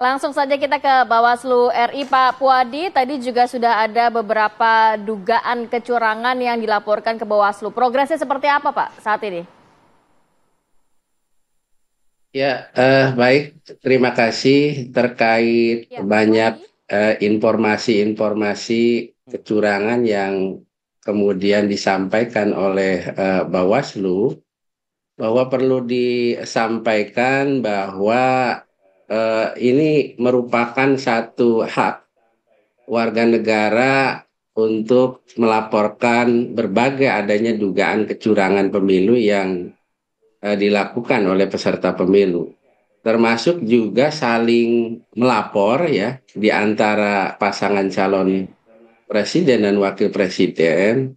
Langsung saja kita ke Bawaslu RI Pak Puadi. Tadi juga sudah ada beberapa dugaan kecurangan yang dilaporkan ke Bawaslu. Progresnya seperti apa Pak saat ini? Ya, eh, baik. Terima kasih terkait ya, banyak eh, informasi-informasi eh, kecurangan yang kemudian disampaikan oleh eh, Bawaslu bahwa perlu disampaikan bahwa eh, ini merupakan satu hak warga negara untuk melaporkan berbagai adanya dugaan kecurangan pemilu yang eh, dilakukan oleh peserta pemilu termasuk juga saling melapor ya di antara pasangan calon presiden dan wakil presiden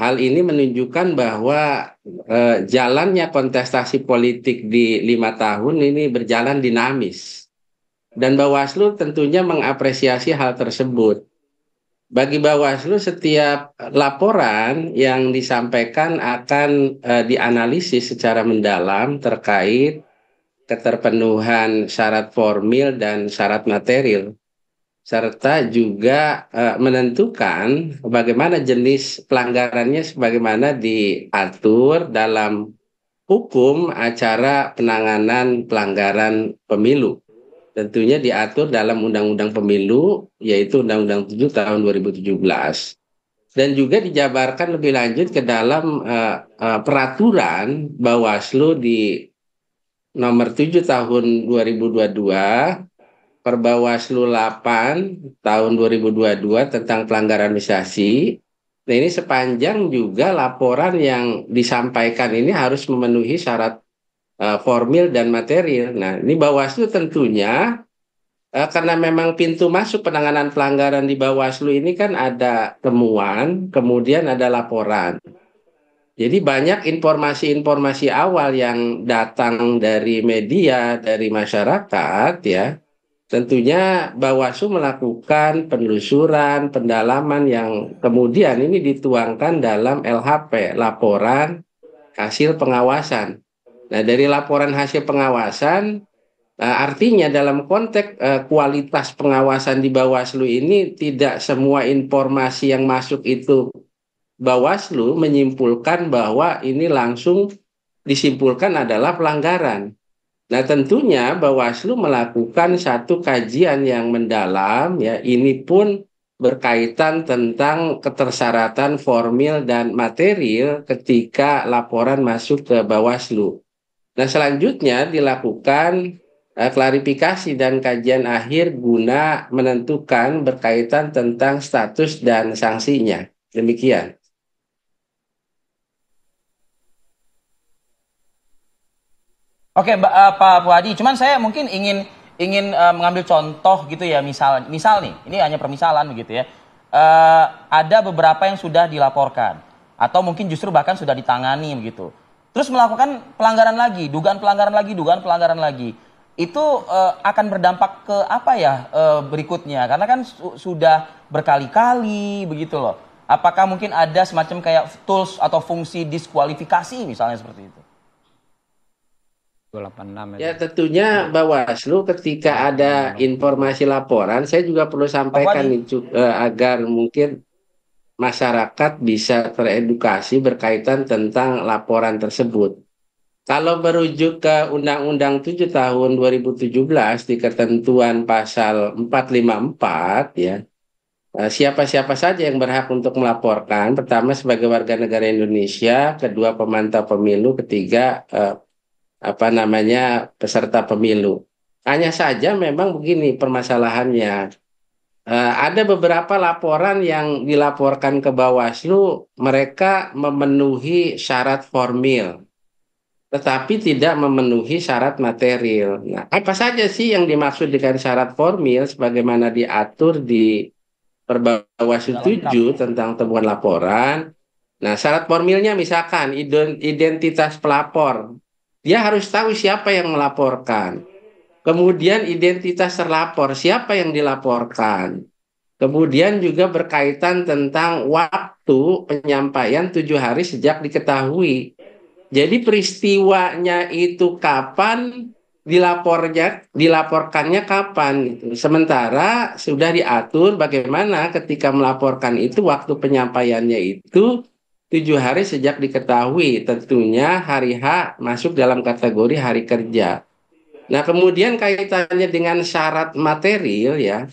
Hal ini menunjukkan bahwa e, jalannya kontestasi politik di lima tahun ini berjalan dinamis. Dan Bawaslu tentunya mengapresiasi hal tersebut. Bagi Bawaslu setiap laporan yang disampaikan akan e, dianalisis secara mendalam terkait keterpenuhan syarat formil dan syarat material serta juga e, menentukan bagaimana jenis pelanggarannya sebagaimana diatur dalam hukum acara penanganan pelanggaran pemilu. Tentunya diatur dalam Undang-Undang Pemilu yaitu Undang-Undang 7 tahun 2017 dan juga dijabarkan lebih lanjut ke dalam uh, uh, peraturan Bawaslu di nomor 7 tahun 2022 Perbawaslu 8 tahun 2022 tentang pelanggaran administrasi. Nah, ini sepanjang juga laporan yang disampaikan ini harus memenuhi syarat uh, formil dan material. Nah, ini Bawaslu tentunya uh, karena memang pintu masuk penanganan pelanggaran di Bawaslu ini kan ada temuan, kemudian ada laporan. Jadi banyak informasi-informasi awal yang datang dari media, dari masyarakat ya, tentunya Bawaslu melakukan penelusuran, pendalaman yang kemudian ini dituangkan dalam LHP, laporan hasil pengawasan. Nah, dari laporan hasil pengawasan eh, artinya dalam konteks eh, kualitas pengawasan di Bawaslu ini tidak semua informasi yang masuk itu Bawaslu menyimpulkan bahwa ini langsung disimpulkan adalah pelanggaran. Nah, tentunya Bawaslu melakukan satu kajian yang mendalam ya. Ini pun berkaitan tentang ketersyaratan formil dan material ketika laporan masuk ke Bawaslu. Nah, selanjutnya dilakukan eh, klarifikasi dan kajian akhir guna menentukan berkaitan tentang status dan sanksinya. Demikian. Oke, okay, uh, eh, Pak Puadi, cuman saya mungkin ingin ingin uh, mengambil contoh gitu ya, misal misal nih, ini hanya permisalan begitu ya. Uh, ada beberapa yang sudah dilaporkan atau mungkin justru bahkan sudah ditangani begitu. Terus melakukan pelanggaran lagi, dugaan pelanggaran lagi, dugaan pelanggaran lagi. Itu uh, akan berdampak ke apa ya uh, berikutnya? Karena kan su sudah berkali-kali begitu loh. Apakah mungkin ada semacam kayak tools atau fungsi diskualifikasi misalnya seperti itu? 286 ya. ya tentunya iya. Bawaslu ketika iya, ada iya, informasi laporan saya juga perlu sampaikan itu eh, agar mungkin masyarakat bisa teredukasi berkaitan tentang laporan tersebut. Kalau merujuk ke Undang-Undang 7 tahun 2017 di ketentuan pasal 454 ya eh, siapa-siapa saja yang berhak untuk melaporkan pertama sebagai warga negara Indonesia, kedua pemantau pemilu, ketiga eh, apa namanya peserta pemilu. Hanya saja memang begini permasalahannya. E, ada beberapa laporan yang dilaporkan ke Bawaslu mereka memenuhi syarat formil tetapi tidak memenuhi syarat material. Nah, apa saja sih yang dimaksud dengan syarat formil sebagaimana diatur di Perbawaslu 7 tentang temuan laporan? Nah, syarat formilnya misalkan identitas pelapor dia harus tahu siapa yang melaporkan. Kemudian identitas terlapor, siapa yang dilaporkan. Kemudian juga berkaitan tentang waktu penyampaian tujuh hari sejak diketahui. Jadi peristiwanya itu kapan dilapornya dilaporkannya kapan gitu. Sementara sudah diatur bagaimana ketika melaporkan itu waktu penyampaiannya itu tujuh hari sejak diketahui tentunya hari H masuk dalam kategori hari kerja. Nah kemudian kaitannya dengan syarat material ya,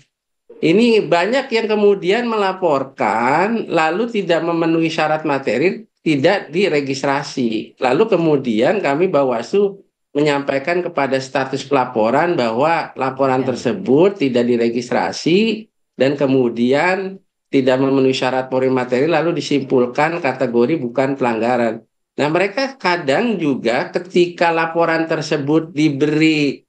ini banyak yang kemudian melaporkan lalu tidak memenuhi syarat materi tidak diregistrasi lalu kemudian kami Bawaslu menyampaikan kepada status pelaporan bahwa laporan ya. tersebut tidak diregistrasi dan kemudian tidak memenuhi syarat pori materi lalu disimpulkan kategori bukan pelanggaran. Nah, mereka kadang juga ketika laporan tersebut diberi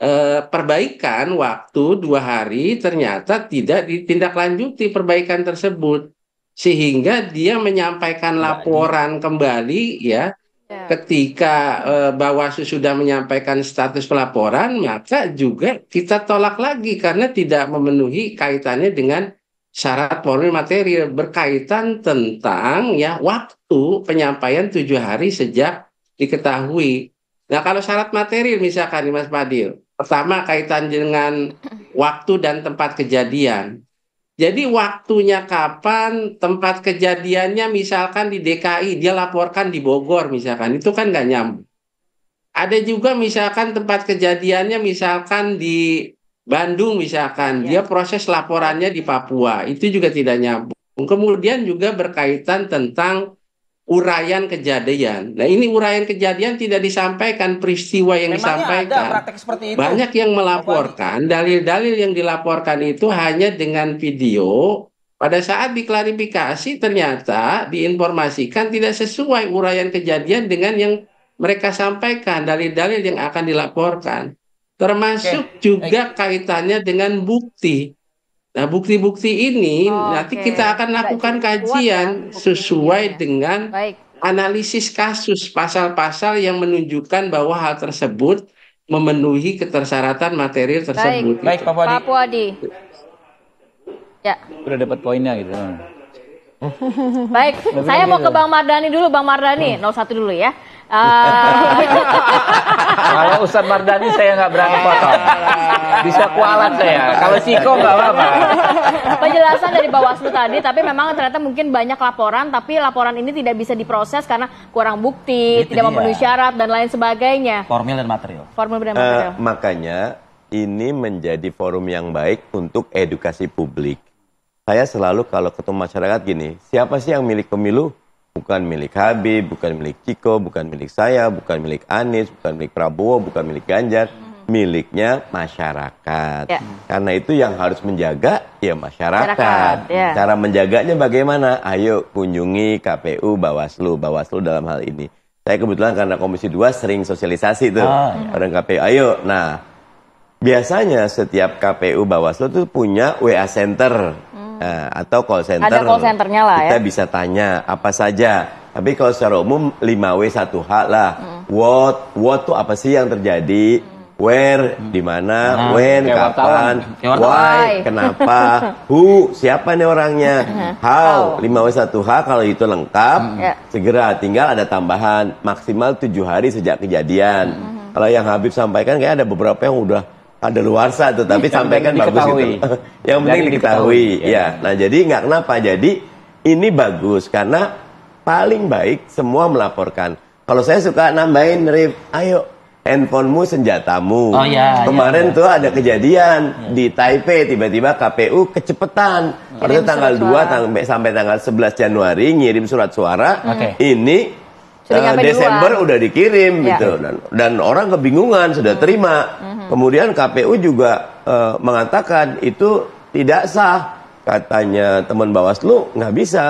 eh, perbaikan waktu dua hari, ternyata tidak ditindaklanjuti perbaikan tersebut, sehingga dia menyampaikan laporan kembali, ya, ya. Ketika eh, Bawaslu sudah menyampaikan status pelaporan, maka juga kita tolak lagi karena tidak memenuhi kaitannya dengan syarat formil materi berkaitan tentang ya waktu penyampaian tujuh hari sejak diketahui. Nah kalau syarat materi misalkan Mas Fadil, pertama kaitan dengan waktu dan tempat kejadian. Jadi waktunya kapan, tempat kejadiannya misalkan di DKI, dia laporkan di Bogor misalkan, itu kan nggak nyambung. Ada juga misalkan tempat kejadiannya misalkan di Bandung misalkan, ya. dia proses laporannya di Papua, itu juga tidak nyambung. Kemudian juga berkaitan tentang urayan kejadian. Nah ini urayan kejadian tidak disampaikan peristiwa yang Memangnya disampaikan. Ada seperti itu. Banyak yang melaporkan dalil-dalil yang dilaporkan itu hanya dengan video. Pada saat diklarifikasi ternyata diinformasikan tidak sesuai urayan kejadian dengan yang mereka sampaikan dalil-dalil yang akan dilaporkan. Termasuk okay. juga okay. kaitannya dengan bukti. Nah, bukti-bukti ini oh, nanti okay. kita akan lakukan kajian ya, sesuai ya. dengan Baik. analisis kasus pasal-pasal yang menunjukkan bahwa hal tersebut memenuhi ketersyaratan materi tersebut. Baik, Baik Pak Puadi. Pak Ya. Udah dapat poinnya gitu. Baik, saya mau ke Bang Mardani dulu, Bang Mardani, hmm. 01 dulu ya. Ah. Kalau Ustadz Mardani saya nggak berani potong. Bisa kualat saya. Kalau Siko nggak apa-apa. Penjelasan dari Bawaslu tadi, tapi memang ternyata mungkin banyak laporan, tapi laporan ini tidak bisa diproses karena kurang bukti, Itu tidak memenuhi memenuhi syarat dan lain sebagainya. Formil dan material. Formil dan material. Uh, makanya ini menjadi forum yang baik untuk edukasi publik. Saya selalu kalau ketemu masyarakat gini, siapa sih yang milik pemilu? bukan milik Habib, bukan milik Ciko, bukan milik saya, bukan milik Anies, bukan milik Prabowo, bukan milik Ganjar, mm-hmm. miliknya masyarakat. Ya. Karena itu yang harus menjaga ya masyarakat. masyarakat ya. Cara menjaganya bagaimana? Ayo kunjungi KPU, Bawaslu, Bawaslu dalam hal ini. Saya kebetulan karena Komisi 2 sering sosialisasi tuh ah, ya. orang KPU. Ayo, nah biasanya setiap KPU Bawaslu tuh punya WA center Uh, atau call center. Ada call centernya lah kita ya. bisa tanya apa saja. Tapi kalau secara umum 5W 1H lah. Hmm. What, what tuh apa sih yang terjadi? Hmm. Where, hmm. di mana, nah, when, kapan, why, kenapa, who, siapa nih orangnya, uh-huh. how, lima w 1H kalau itu lengkap, hmm. Ya. segera tinggal ada tambahan maksimal tujuh hari sejak kejadian. Hmm. Kalau yang Habib sampaikan kayak ada beberapa yang udah ada luar tapi tetapi sampaikan bagus itu. yang penting diketahui, diketahui ya. ya. Nah, jadi nggak kenapa. Jadi ini bagus karena paling baik semua melaporkan. Kalau saya suka nambahin Rif, ayo handphonemu senjatamu. Oh ya. ya Kemarin ya, ya. tuh ada kejadian ya. di Taipei tiba-tiba KPU kecepetan. Ya, Pada tanggal dua 2 sampai tanggal 11 Januari ngirim surat suara. Okay. Ini uh, Desember udah dikirim ya. gitu dan, dan orang kebingungan sudah hmm. terima. Hmm Hmm. Kemudian KPU juga uh, mengatakan itu tidak sah. Katanya teman Bawaslu nggak bisa.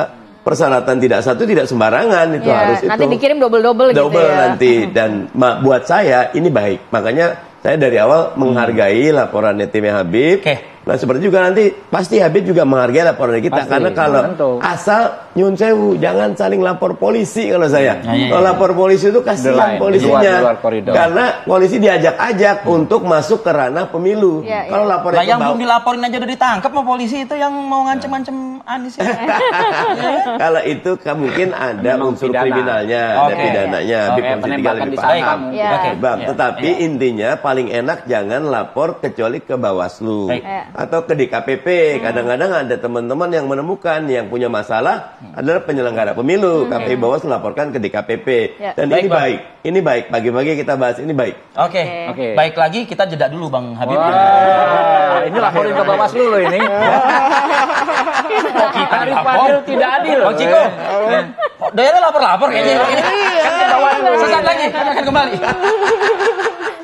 Persyaratan tidak satu tidak sembarangan itu ya, harus nanti itu. Nanti dikirim double-double gitu ya. nanti hmm. dan buat saya ini baik. Makanya saya dari awal menghargai laporan tim Habib. Okay Nah seperti juga nanti pasti Habib juga menghargai laporan kita pasti, karena kalau tentu. asal nyun sewu jangan saling lapor polisi kalau saya. Ya, ya, ya, kalau lapor polisi itu kasihan polisinya. Luar, luar karena polisi diajak-ajak hmm. untuk masuk ke ranah pemilu. Ya, ya. Kalau laporan nah, yang belum dilaporin aja udah ditangkap mau polisi itu yang mau ngancem-ngancem Anies ya. kalau itu kan mungkin ada unsur kriminalnya, okay. ada pidananya. Habib okay. Komisi lebih paham. Ya. Okay. Bang, ya. tetapi ya. intinya paling enak jangan lapor kecuali ke Bawaslu atau ke DKPP. Hmm. Kadang-kadang ada teman-teman yang menemukan yang punya masalah hmm. adalah penyelenggara pemilu. Hmm. KPI bawas melaporkan ke DKPP. Ya. Dan baik, ini bang. baik. Ini baik. Pagi-pagi kita bahas ini baik. Oke. Okay. Oke. Okay. Baik lagi kita jeda dulu Bang Habib. Wow. Ya. ini laporin ke Bawaslu loh ini. kita lapor. tidak adil. Bang Ciko. Daerah lapor-lapor kayaknya. Iya. Kan ke iya. Sesaat lagi kami akan kembali.